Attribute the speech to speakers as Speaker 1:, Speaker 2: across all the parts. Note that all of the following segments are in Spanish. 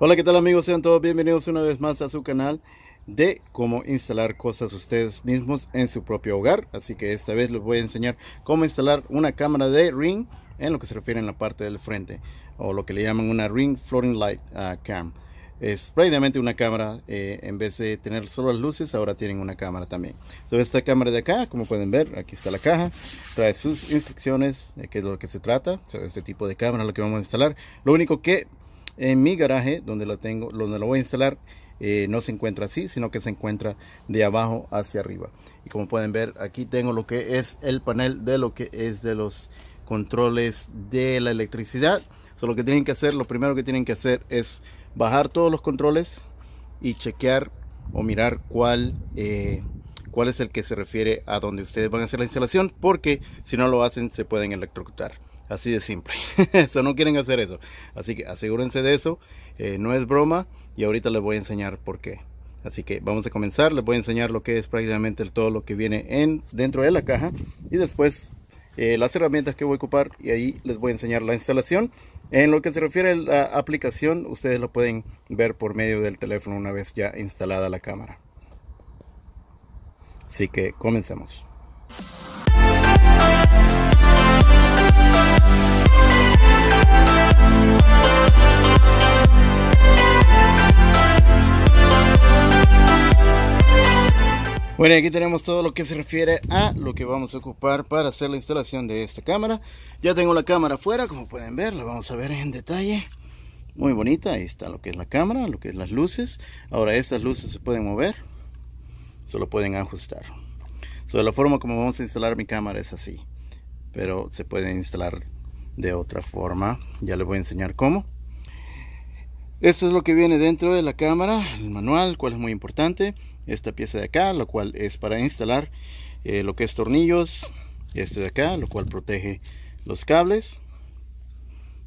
Speaker 1: Hola, ¿qué tal amigos? Sean todos bienvenidos una vez más a su canal de cómo instalar cosas ustedes mismos en su propio hogar. Así que esta vez les voy a enseñar cómo instalar una cámara de ring en lo que se refiere en la parte del frente o lo que le llaman una ring floating light ah, cam. Es prácticamente una cámara, eh, en vez de tener solo las luces, ahora tienen una cámara también. toda esta cámara de acá, como pueden ver, aquí está la caja, trae sus instrucciones, de qué es lo que se trata, este tipo de cámara lo que vamos a instalar. Lo único que en mi garaje, donde la tengo, donde lo voy a instalar, eh, no se encuentra así, sino que se encuentra de abajo hacia arriba. Y como pueden ver, aquí tengo lo que es el panel de lo que es de los controles de la electricidad. lo que tienen que hacer, lo primero que tienen que hacer es bajar todos los controles y chequear o mirar cuál, eh, cuál es el que se refiere a donde ustedes van a hacer la instalación, porque si no lo hacen se pueden electrocutar. Así de simple. eso no quieren hacer eso. Así que asegúrense de eso. Eh, no es broma. Y ahorita les voy a enseñar por qué. Así que vamos a comenzar. Les voy a enseñar lo que es prácticamente todo lo que viene en, dentro de la caja. Y después eh, las herramientas que voy a ocupar. Y ahí les voy a enseñar la instalación. En lo que se refiere a la aplicación, ustedes lo pueden ver por medio del teléfono una vez ya instalada la cámara. Así que comencemos. Bueno, aquí tenemos todo lo que se refiere a lo que vamos a ocupar para hacer la instalación de esta cámara. Ya tengo la cámara afuera, como pueden ver, la vamos a ver en detalle. Muy bonita, ahí está lo que es la cámara, lo que es las luces. Ahora estas luces se pueden mover, solo pueden ajustar. sobre la forma como vamos a instalar mi cámara es así, pero se pueden instalar de otra forma. Ya les voy a enseñar cómo. Esto es lo que viene dentro de la cámara, el manual, cual es muy importante. Esta pieza de acá, lo cual es para instalar eh, lo que es tornillos. Este de acá, lo cual protege los cables.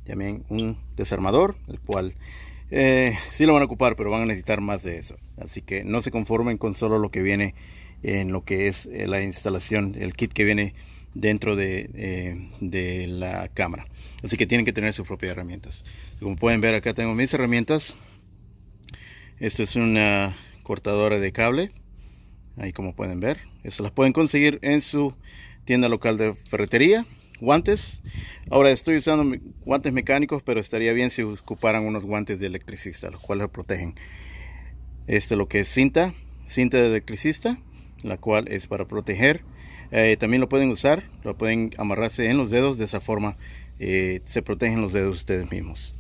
Speaker 1: También un desarmador, el cual eh, sí lo van a ocupar, pero van a necesitar más de eso. Así que no se conformen con solo lo que viene en lo que es eh, la instalación, el kit que viene dentro eh, de, la cámara. Así que tienen que tener sus propias herramientas. Como pueden ver acá tengo mis herramientas. Esto es una cortadora de cable. Ahí como pueden ver. Estas las pueden conseguir en su tienda local de ferretería. Guantes. Ahora estoy usando guantes mecánicos, pero estaría bien si ocuparan unos guantes de electricista, los cuales protegen. Este lo que es cinta, cinta de electricista, la cual es para proteger eh, también lo pueden usar, lo pueden amarrarse en los dedos, de esa forma eh, se protegen los dedos ustedes mismos.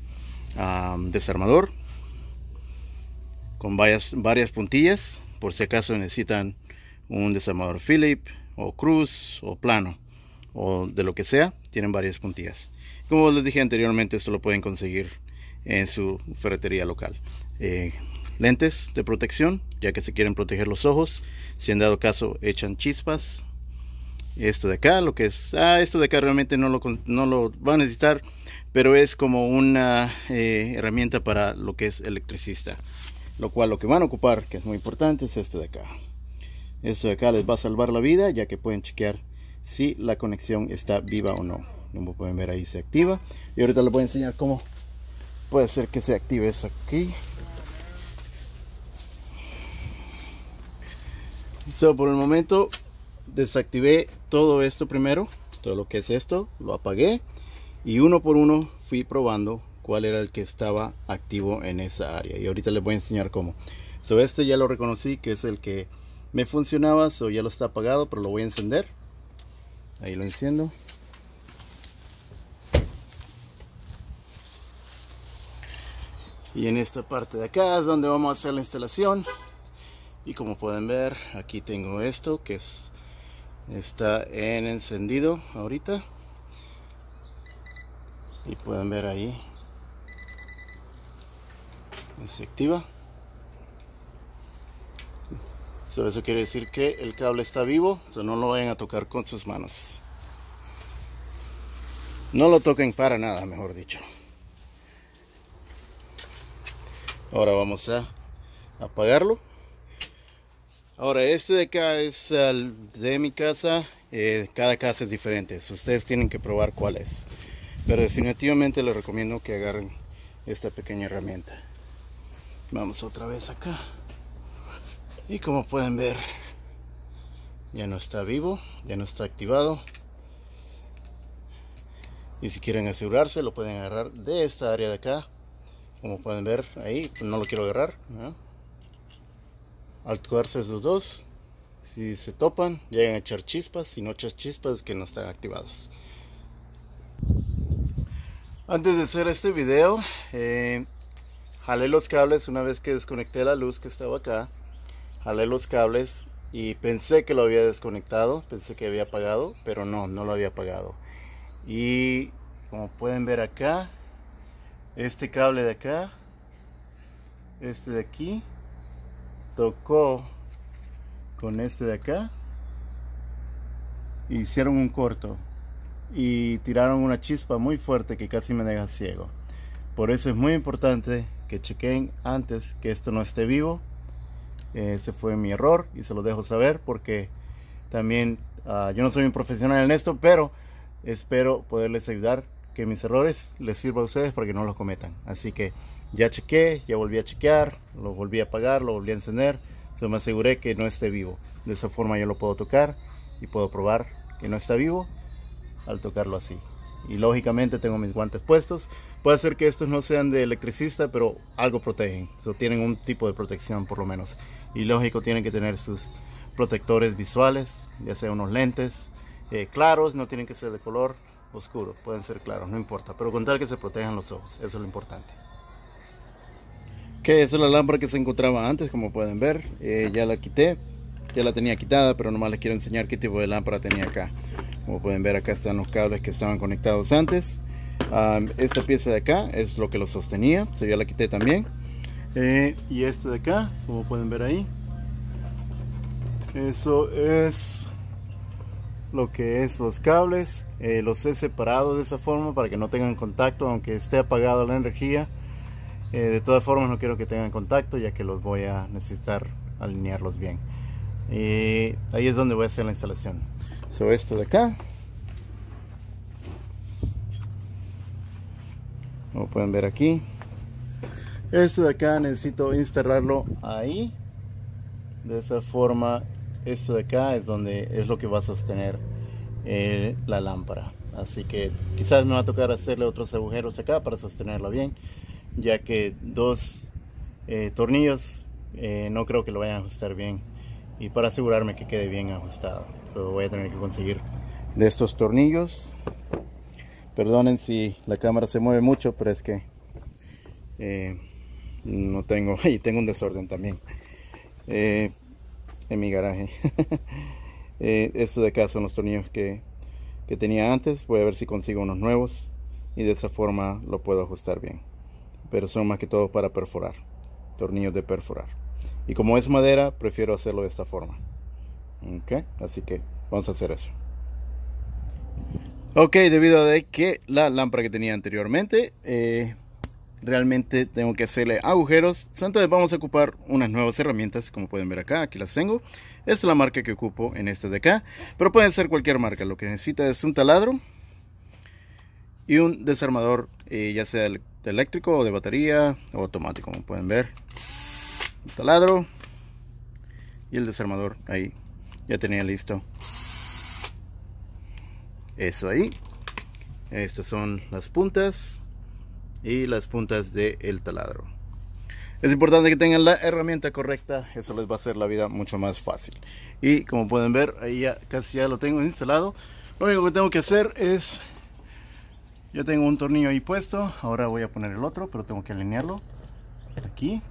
Speaker 1: Ah, desarmador con varias, varias puntillas, por si acaso necesitan un desarmador Philip o cruz o plano o de lo que sea, tienen varias puntillas. Como les dije anteriormente, esto lo pueden conseguir en su ferretería local. Eh, lentes de protección, ya que se quieren proteger los ojos. Si en dado caso echan chispas, esto de acá, lo que es, ah, esto de acá realmente no lo, no lo va a necesitar, pero es como una eh, herramienta para lo que es electricista. Lo cual lo que van a ocupar, que es muy importante, es esto de acá. Esto de acá les va a salvar la vida, ya que pueden chequear si la conexión está viva o no. Como pueden ver ahí se activa. Y ahorita les voy a enseñar cómo puede ser que se active eso aquí. Eso por el momento desactivé todo esto primero, todo lo que es esto, lo apagué y uno por uno fui probando cuál era el que estaba activo en esa área y ahorita les voy a enseñar cómo. So, este ya lo reconocí que es el que me funcionaba, so ya lo está apagado, pero lo voy a encender. Ahí lo enciendo. Y en esta parte de acá es donde vamos a hacer la instalación. Y como pueden ver, aquí tengo esto que es está en encendido ahorita y pueden ver ahí se activa eso quiere decir que el cable está vivo so no lo vayan a tocar con sus manos no lo toquen para nada mejor dicho ahora vamos a apagarlo Ahora, este de acá es el de mi casa. Eh, cada casa es diferente. Ustedes tienen que probar cuál es. Pero definitivamente les recomiendo que agarren esta pequeña herramienta. Vamos otra vez acá. Y como pueden ver, ya no está vivo, ya no está activado. Y si quieren asegurarse, lo pueden agarrar de esta área de acá. Como pueden ver ahí, no lo quiero agarrar al tocarse esos dos, si se topan, llegan a echar chispas, si no echas chispas que no están activados. Antes de hacer este video, eh, jalé los cables una vez que desconecté la luz que estaba acá. Jalé los cables y pensé que lo había desconectado, pensé que había apagado, pero no, no lo había apagado. Y como pueden ver acá, este cable de acá, este de aquí tocó con este de acá. Hicieron un corto y tiraron una chispa muy fuerte que casi me deja ciego. Por eso es muy importante que chequen antes que esto no esté vivo. Ese fue mi error y se lo dejo saber porque también ah, yo no soy un profesional en esto, pero espero poderles ayudar que mis errores les sirva a ustedes para que no los cometan. Así que ya chequeé, ya volví a chequear, lo volví a apagar, lo volví a encender. Se me aseguré que no esté vivo. De esa forma yo lo puedo tocar y puedo probar que no está vivo al tocarlo así. Y lógicamente tengo mis guantes puestos. Puede ser que estos no sean de electricista, pero algo protegen. sea, tienen un tipo de protección por lo menos. Y lógico tienen que tener sus protectores visuales, ya sea unos lentes eh, claros, no tienen que ser de color oscuro, pueden ser claros, no importa. Pero con tal que se protejan los ojos, eso es lo importante que es la lámpara que se encontraba antes, como pueden ver. Eh, ya la quité, ya la tenía quitada, pero nomás les quiero enseñar qué tipo de lámpara tenía acá. Como pueden ver, acá están los cables que estaban conectados antes. esta pieza de acá es lo que lo sostenía, so ya la quité también. Eh, y este de acá, como pueden ver ahí, eso es lo que es los cables. Eh, los he separado de esa forma para que no tengan contacto, aunque esté apagada la energía. Eh, de todas formas no quiero que tengan contacto ya que los voy a necesitar alinearlos bien. Y eh, ahí es donde voy a hacer la instalación. esto de acá. Como pueden ver aquí. Esto de acá necesito instalarlo ahí. De esa forma, esto de acá es donde es lo que va a sostener eh, la lámpara. Así que quizás me va a tocar hacerle otros agujeros acá para sostenerla bien ya que dos eh, tornillos eh, no creo que lo vayan a ajustar bien y para asegurarme que quede bien ajustado so, voy a tener que conseguir de estos tornillos perdonen si la cámara se mueve mucho pero es que eh, no tengo y tengo un desorden también en mi garaje estos de acá son los tornillos que, que tenía antes voy a ver si consigo unos nuevos y de esa forma lo puedo ajustar bien pero son más que todo para perforar, tornillos de perforar. Y como es madera, prefiero hacerlo de esta forma. Ok, así que vamos a hacer eso. Ok, debido a que la lámpara que tenía anteriormente, eh, realmente tengo que hacerle agujeros. Entonces vamos a ocupar unas nuevas herramientas, como pueden ver acá, aquí las tengo. Esta es la marca que ocupo en esta de acá, pero pueden ser cualquier marca. Lo que necesita es un taladro y un desarmador, eh, ya sea el eléctrico o de batería o automático, como pueden ver. taladro y el desarmador ahí. Ya tenía listo. Eso ahí. Estas son las puntas y las puntas del el taladro. Es importante que tengan la herramienta correcta, eso les va a hacer la vida mucho más fácil. Y como pueden ver, ahí ya casi ya lo tengo instalado. Lo único que tengo que hacer es ya tengo un tornillo ahí puesto, ahora voy a poner el otro, pero tengo que alinearlo aquí.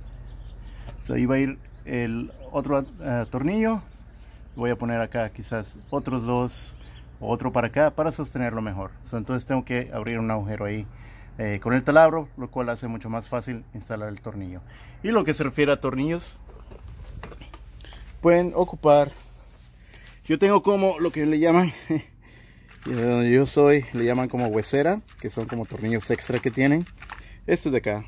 Speaker 1: ahí va a ir el otro eh, tornillo. Voy a poner acá quizás otros dos, otro para acá, para sostenerlo mejor. entonces tengo que abrir un agujero ahí eh, con el taladro, lo cual hace mucho más fácil instalar el tornillo. Y lo que se refiere a tornillos, pueden ocupar... Yo tengo como lo que le llaman Eh, yo soy le llaman como huesera, que son como tornillos extra que tienen. Estos de acá.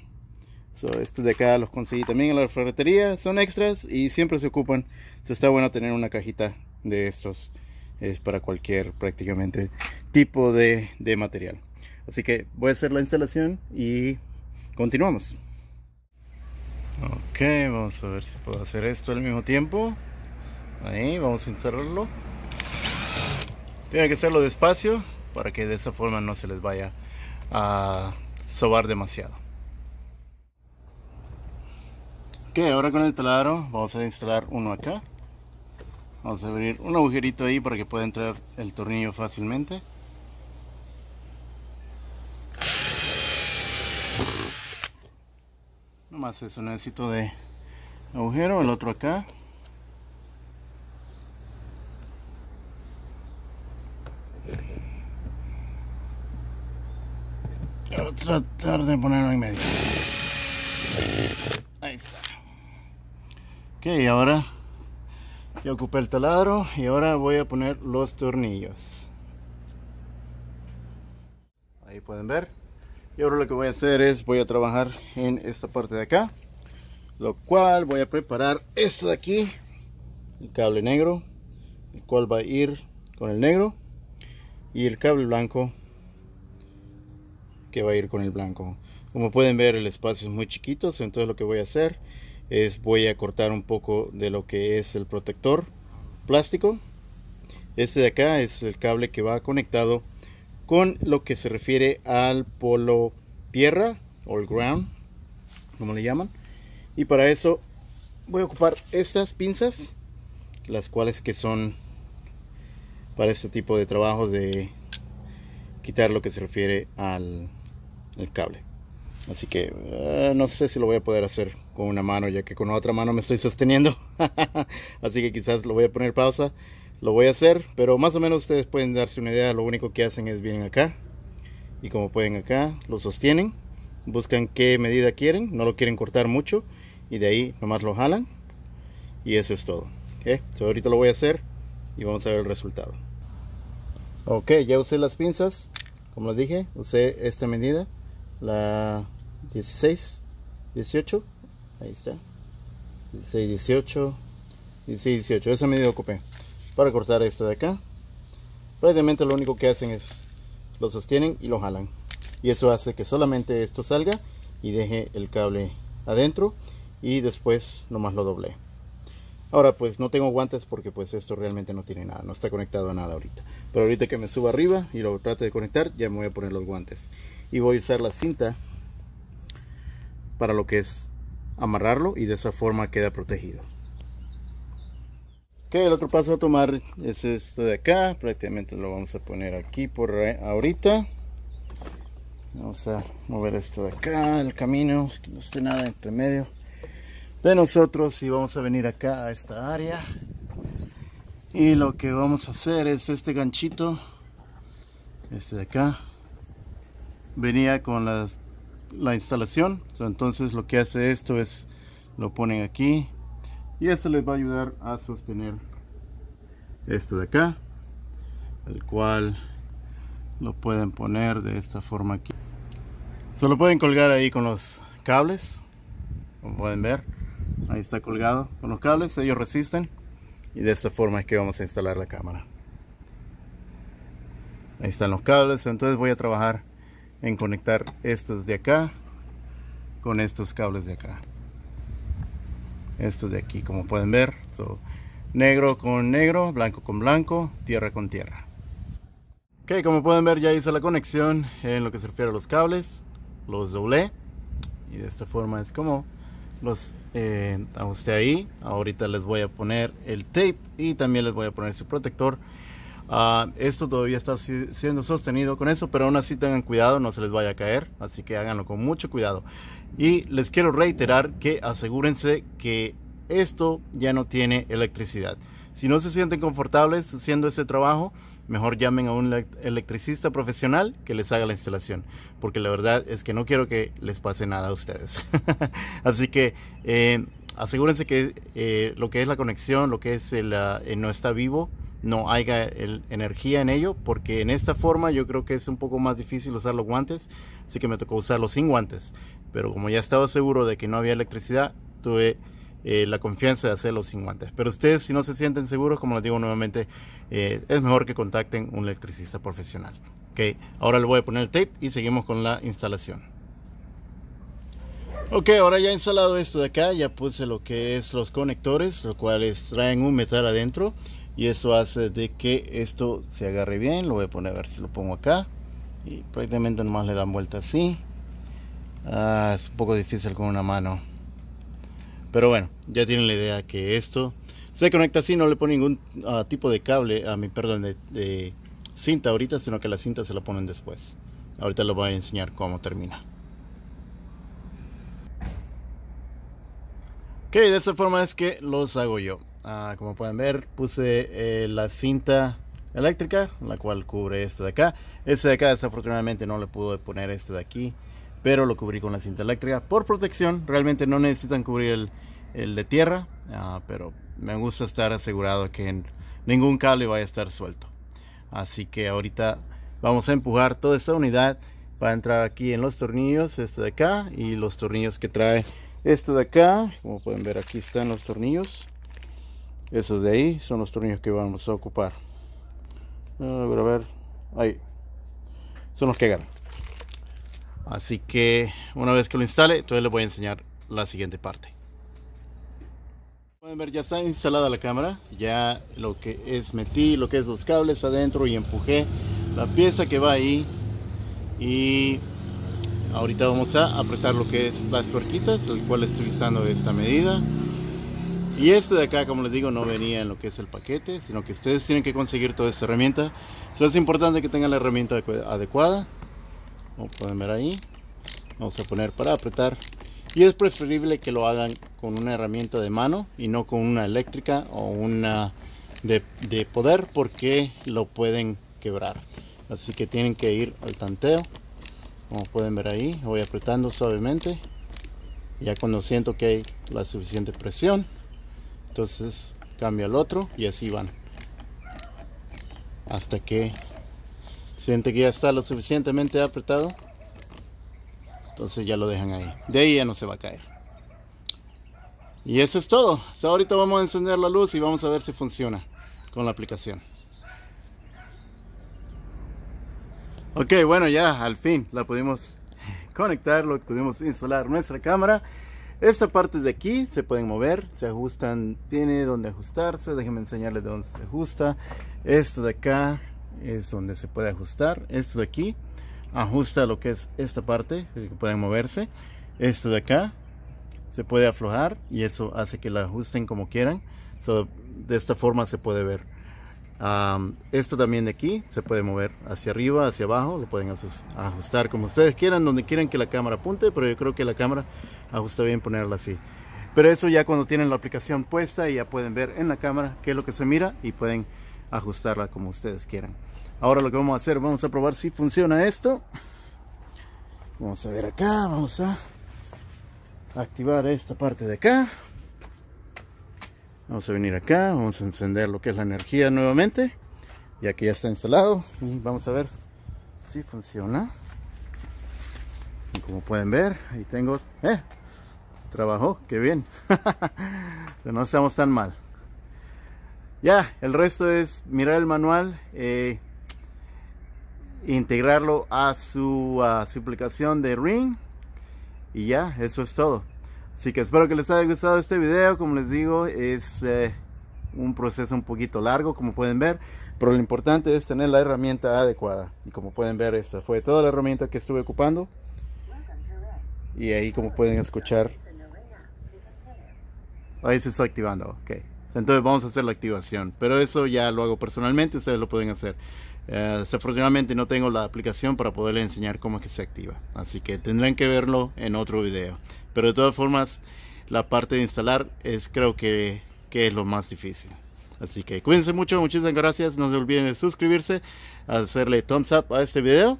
Speaker 1: estos de acá los conseguí también en la ferretería. Son extras y siempre se ocupan. se está bueno tener una cajita de estos. Es para cualquier prácticamente tipo de, de material. Así que voy a hacer la instalación y continuamos. Ok, vamos a ver si puedo hacer esto al mismo tiempo. Ahí, vamos a instalarlo. Tiene que hacerlo despacio para que de esa forma no se les vaya a sobar demasiado. Ok, ahora con el taladro vamos a instalar uno acá. Vamos a abrir un agujerito ahí para que pueda entrar el tornillo fácilmente. Nomás eso, necesito de agujero, el otro acá. tratar de ponerlo en medio. Ahí está. Ok, ahora ya ocupé el taladro y ahora voy a poner los tornillos. Ahí pueden ver. Y ahora lo que voy a hacer es, voy a trabajar en esta parte de acá. Lo cual voy a preparar esto de aquí, el cable negro, el cual va a ir con el negro y el cable blanco que va a ir con el blanco. Como pueden ver el espacio es muy chiquito, entonces lo que voy a hacer es voy a cortar un poco de lo que es el protector plástico. Este de acá es el cable que va conectado con lo que se refiere al polo tierra o el ground, como le llaman. Y para eso voy a ocupar estas pinzas, las cuales que son para este tipo de trabajos de quitar lo que se refiere al el cable. Así que eh, no sé si lo voy a poder hacer con una mano, ya que con otra mano me estoy sosteniendo. Así que quizás lo voy a poner pausa. Lo voy a hacer, pero más o menos ustedes pueden darse una idea. Lo único que hacen es vienen acá y como pueden acá, lo sostienen. Buscan qué medida quieren, no lo quieren cortar mucho y de ahí nomás lo jalan y eso es todo. ahorita lo voy a hacer y vamos a ver el resultado. Ok, ya usé las pinzas, como les dije, usé esta medida la 16, 18, ahí está, 16, 18, 16, 18, esa medida ocupé para cortar esto de acá. Prácticamente lo único que hacen es lo sostienen y lo jalan. Y eso hace que solamente esto salga y deje el cable adentro y después nomás lo doble Ahora pues no tengo guantes porque pues esto realmente no tiene nada, no está conectado a nada ahorita. Pero ahorita que me suba arriba y lo trate de conectar ya me voy a poner los guantes y voy a usar la cinta para lo que es amarrarlo y de esa forma queda protegido ok el otro paso a tomar es esto de acá prácticamente lo vamos a poner aquí por ahorita vamos a mover esto de acá el camino que no esté nada entre medio de nosotros y vamos a venir acá a esta área y lo que vamos a hacer es este ganchito este de acá venía con la instalación. entonces lo que hace esto es lo ponen aquí y esto les va a ayudar a sostener esto de acá, el cual lo pueden poner de esta forma aquí. Se lo pueden colgar ahí con los cables, como pueden ver, ahí está colgado con los cables, ellos resisten y de esta forma es que vamos a instalar la cámara ahí están los cables entonces voy a trabajar en conectar estos de acá con estos cables de acá estos de aquí como pueden ver so, negro con negro blanco con blanco tierra con tierra ok como pueden ver ya hice la conexión en lo que se refiere a los cables los doblé y de esta forma es como los eh, ajusté ahí ahorita les voy a poner el tape y también les voy a poner su protector Ah, esto todavía está siendo sostenido con eso, pero aún así tengan cuidado, no se les vaya a caer, así que háganlo con mucho cuidado. Y les quiero reiterar que asegúrense que esto ya no tiene electricidad. Si no se sienten confortables haciendo ese trabajo, mejor llamen a un electricista profesional que les haga la instalación, porque la verdad es que no quiero que les pase nada a ustedes. Así que eh, asegúrense que eh, lo que es la conexión, lo que es el, ah, no está vivo, no haya energía en ello, porque en esta forma yo creo que es un poco más difícil usar los guantes, así que me tocó usarlos sin guantes. Pero como ya estaba seguro de que no había electricidad, tuve eh, la confianza de hacerlo sin guantes. Pero ustedes, si no se sienten seguros, como les digo nuevamente, eh, es mejor que contacten un electricista profesional. Okay, ahora le voy a poner el tape y seguimos con la instalación. Ok, ahora ya he instalado esto de acá, ya puse lo que es los conectores, lo cuales traen un metal adentro y eso hace de que esto se agarre bien. Lo voy a poner a ver si lo pongo acá y prácticamente nomás le dan vuelta así. Ah, es un poco difícil con una mano, pero bueno, ya tienen la idea que esto se conecta así, no le pone ningún ah, tipo de cable, a mi perdón, de, cinta ahorita, sino que la cinta se la ponen después. Ahorita les voy a enseñar cómo termina. Ok, de esta forma es que los hago yo. Ah, como pueden ver, puse eh, la cinta eléctrica, la cual cubre esto de acá. Este de acá desafortunadamente no le pude poner este de aquí, pero lo cubrí con la cinta eléctrica por protección. Realmente no necesitan cubrir el, de tierra, ah, pero me gusta estar asegurado que ningún cable vaya a estar suelto. Así que ahorita vamos a empujar toda esta unidad para entrar aquí en los tornillos, este de acá y los tornillos que trae esto de acá, como pueden ver aquí están los tornillos. Esos de ahí son los tornillos que vamos a ocupar. A ver, Ahí. Son los que ganan Así que una vez que lo instale, entonces les voy a enseñar la siguiente parte. Pueden ver, ya está instalada la cámara. Ya lo que es metí, lo que es los cables adentro y empujé la pieza que va ahí. Y ahorita vamos a apretar lo que es las tuerquitas el cual estoy usando esta medida y este de acá como les digo no venía en lo que es el paquete sino que ustedes tienen que conseguir toda esta herramienta so, es importante que tengan la herramienta adecuada como pueden ver ahí vamos a poner para apretar y es preferible que lo hagan con una herramienta de mano y no con una eléctrica o una de poder porque lo pueden quebrar así que tienen que ir al tanteo como pueden ver ahí voy apretando suavemente ya cuando siento que hay la suficiente presión entonces cambio al otro y así van hasta que siente que ya está lo suficientemente apretado entonces ya lo dejan ahí de ahí ya no se va a caer y eso es todo ahorita vamos a encender la luz y vamos a ver si funciona con la aplicación Ok, bueno, ya al fin la pudimos conectar, lo pudimos instalar nuestra cámara. Esta parte de aquí se pueden mover, se ajustan, tiene donde ajustarse. Déjenme enseñarles de dónde se ajusta. Esto de acá es donde se puede ajustar. Esto de aquí ajusta lo que es esta parte, que pueden moverse. Esto de acá se puede aflojar y eso hace que la ajusten como quieran. de esta forma se puede ver esto también de aquí se puede mover hacia arriba, hacia abajo, lo pueden ajustar como ustedes quieran, donde quieran que la cámara apunte, pero yo creo que la cámara ajusta bien ponerla así. Pero eso ya cuando tienen la aplicación puesta y ya pueden ver en la cámara qué es lo que se mira y pueden ajustarla como ustedes quieran. Ahora lo que vamos a hacer, vamos a probar si funciona esto. Vamos a ver acá, vamos a activar esta parte de acá. Vamos a venir acá, vamos a encender lo que es la energía nuevamente, ya que ya está instalado y vamos a ver si funciona. como pueden ver, ahí tengo, eh, trabajó, qué bien. no estamos tan mal. Ya, el resto es mirar el manual, eh, integrarlo a su aplicación de Ring y ya, eso es todo. Así que espero que les haya gustado este video. Como les digo, es eh, un proceso un poquito largo, como pueden ver. Pero lo importante es tener la herramienta adecuada. Y como pueden ver, esta fue toda la herramienta que estuve ocupando. Y ahí como pueden escuchar, ahí se está activando. ok entonces vamos a hacer la activación. Pero eso ya lo hago personalmente, ustedes lo pueden hacer. Eh, desafortunadamente no tengo la aplicación para poderles enseñar cómo que se activa. Así que tendrán que verlo en otro video. Pero de todas formas, la parte de instalar es creo que, que es lo más difícil. Así que cuídense mucho, muchísimas gracias. No se olviden de suscribirse, hacerle thumbs up a este video,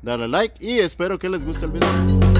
Speaker 1: darle like y espero que les guste el video.